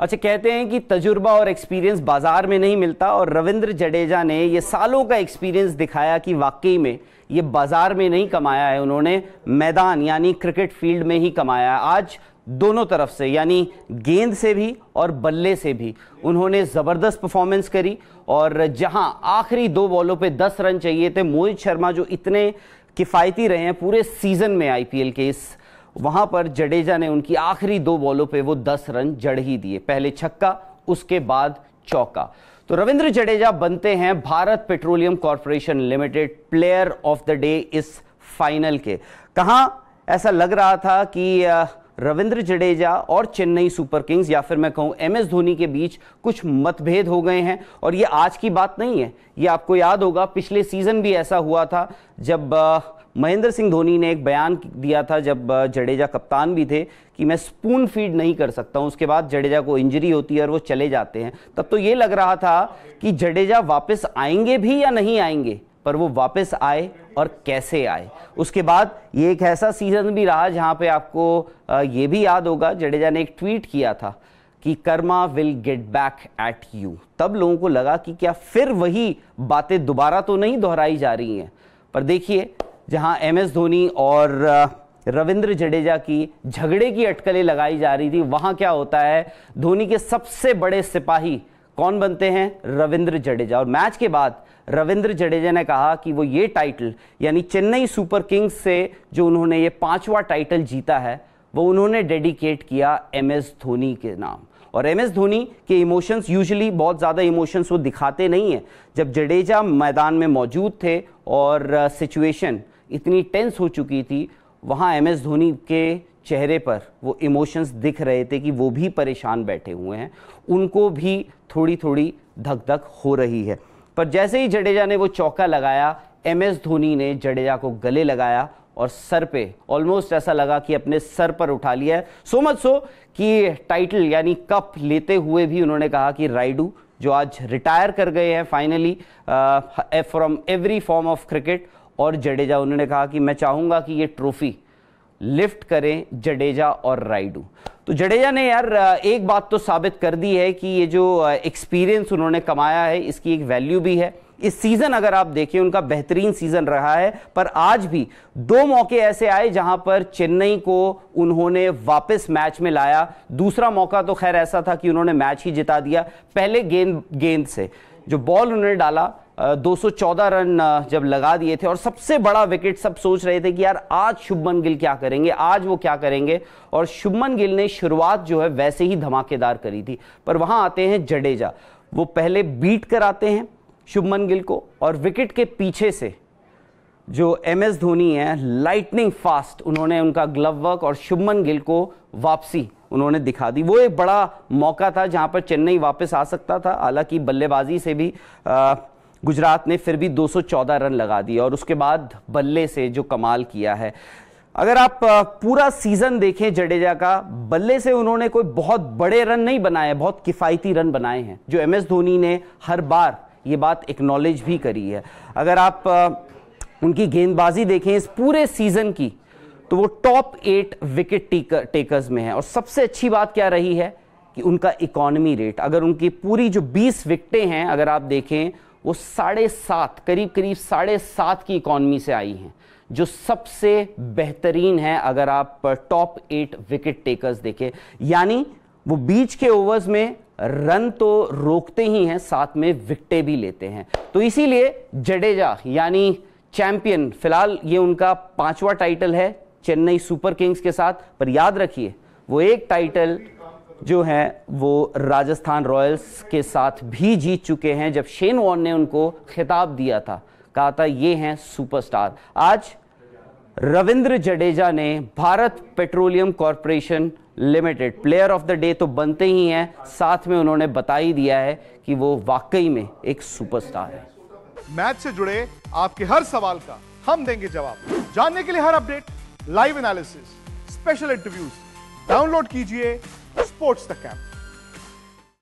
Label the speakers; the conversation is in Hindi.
Speaker 1: अच्छा कहते हैं कि तजुर्बा और एक्सपीरियंस बाजार में नहीं मिलता और रविंद्र जडेजा ने ये सालों का एक्सपीरियंस दिखाया कि वाकई में ये बाजार में नहीं कमाया है उन्होंने मैदान यानी क्रिकेट फील्ड में ही कमाया है आज दोनों तरफ से यानी गेंद से भी और बल्ले से भी उन्होंने ज़बरदस्त परफॉर्मेंस करी और जहां आखिरी दो बॉलों पे दस रन चाहिए थे मोहित शर्मा जो इतने किफ़ायती रहे हैं पूरे सीज़न में आईपीएल के इस वहां पर जडेजा ने उनकी आखिरी दो बॉलों पे वो दस रन जड़ ही दिए पहले छक्का उसके बाद चौका तो रविंद्र जडेजा बनते हैं Bharat petroleum corporation limited player of the day इस फाइनल के कहा ऐसा लग रहा था कि रविंद्र जडेजा और चेन्नई सुपर किंग्स या फिर मैं कहूं एम एस धोनी के बीच कुछ मतभेद हो गए हैं और ये आज की बात नहीं है ये आपको याद होगा पिछले सीजन भी ऐसा हुआ था जब महेंद्र सिंह धोनी ने एक बयान दिया था जब जडेजा कप्तान भी थे कि मैं स्पून फीड नहीं कर सकता हूं उसके बाद जडेजा को इंजरी होती है और वो चले जाते हैं तब तो ये लग रहा था कि जडेजा वापस आएंगे भी या नहीं आएंगे पर वो वापस आए और कैसे आए उसके बाद ये एक ऐसा सीज़न भी रहा जहाँ पे आपको ये भी याद होगा जडेजा ने एक ट्वीट किया था कि karma will get back at you तब लोगों को लगा कि क्या फिर वही बातें दोबारा तो नहीं दोहराई जा रही हैं पर देखिए जहां एमएस धोनी और रविंद्र जडेजा की झगड़े की अटकलें लगाई जा रही थी वहां क्या होता है धोनी के सबसे बड़े सिपाही कौन बनते हैं रविंद्र जडेजा और मैच के बाद रविंद्र जडेजा ने कहा कि वो ये टाइटल यानी चेन्नई सुपर किंग्स से जो उन्होंने ये पांचवा टाइटल जीता है वो उन्होंने डेडिकेट किया एम एस धोनी के नाम और एम एस धोनी के इमोशंस यूजुअली बहुत ज़्यादा इमोशंस वो दिखाते नहीं हैं जब जडेजा मैदान में मौजूद थे और सिचुएशन इतनी टेंस हो चुकी थी वहाँ एम एस धोनी के चेहरे पर वो इमोशंस दिख रहे थे कि वो भी परेशान बैठे हुए हैं उनको भी थोड़ी थोड़ी धक धक हो रही है पर जैसे ही जडेजा ने वो चौका लगाया एम एस धोनी ने जडेजा को गले लगाया और सर पे ऑलमोस्ट ऐसा लगा कि अपने सर पर उठा लिया है सो मच सो कि टाइटल यानी कप लेते हुए भी उन्होंने कहा कि राइडू जो आज रिटायर कर गए हैं finally from every form of cricket और जडेजा उन्होंने कहा कि मैं चाहूंगा कि ये ट्रॉफी लिफ्ट करें जडेजा और राइडू तो जडेजा ने यार एक बात तो साबित कर दी है कि ये जो एक्सपीरियंस उन्होंने कमाया है इसकी एक वैल्यू भी है इस सीजन अगर आप देखें उनका बेहतरीन सीजन रहा है पर आज भी दो मौके ऐसे आए जहां पर चेन्नई को उन्होंने वापस मैच में लाया दूसरा मौका तो खैर ऐसा था कि उन्होंने मैच ही जिता दिया पहले गेंद गेंद से जो बॉल उन्होंने डाला 214 रन जब लगा दिए थे और सबसे बड़ा विकेट सब सोच रहे थे कि यार आज शुभमन गिल क्या करेंगे आज वो क्या करेंगे और शुभमन गिल ने शुरुआत जो है वैसे ही धमाकेदार करी थी पर वहां आते हैं जडेजा वो पहले बीट कर आते हैं शुभमन गिल को और विकेट के पीछे से जो एम एस धोनी है लाइटनिंग फास्ट उन्होंने उनका ग्लव वर्क और शुभमन गिल को वापसी उन्होंने दिखा दी वो एक बड़ा मौका था जहां पर चेन्नई वापस आ सकता था हालांकि बल्लेबाजी से भी आ, गुजरात ने फिर भी 214 रन लगा दिए और उसके बाद बल्ले से जो कमाल किया है अगर आप पूरा सीजन देखें जडेजा का बल्ले से उन्होंने कोई बहुत बड़े रन नहीं बनाए बहुत किफ़ायती रन बनाए हैं जो एम एस धोनी ने हर बार ये बात एक्नॉलेज भी करी है अगर आप उनकी गेंदबाजी देखें इस पूरे सीजन की तो वो टॉप एट विकेट टेकर्स में है और सबसे अच्छी बात क्या रही है कि उनका इकोनॉमी रेट अगर उनकी पूरी जो 20 विकटें हैं अगर आप देखें वो साढ़े सात करीब करीब साढ़े सात की इकॉनमी से आई हैं जो सबसे बेहतरीन है अगर आप टॉप एट विकेट टेकर्स देखें यानी वो बीच के ओवर्स में रन तो रोकते ही हैं साथ में विकटे भी लेते हैं तो इसीलिए जडेजा यानी चैंपियन फिलहाल ये उनका पांचवा टाइटल है चेन्नई सुपर किंग्स के साथ पर याद रखिए वो एक टाइटल जो हैं वो राजस्थान रॉयल्स के साथ भी जीत चुके हैं जब शेन वॉन ने उनको खिताब दिया था कहा था ये हैं सुपरस्टार आज रविंद्र जडेजा ने Bharat petroleum corporation limited player of the day तो बनते ही हैं साथ में उन्होंने बता ही दिया है कि वो वाकई में एक सुपरस्टार है मैच से जुड़े आपके हर सवाल का हम देंगे जवाब जानने के लिए हर update live analysis special interviews download कीजिए Sports da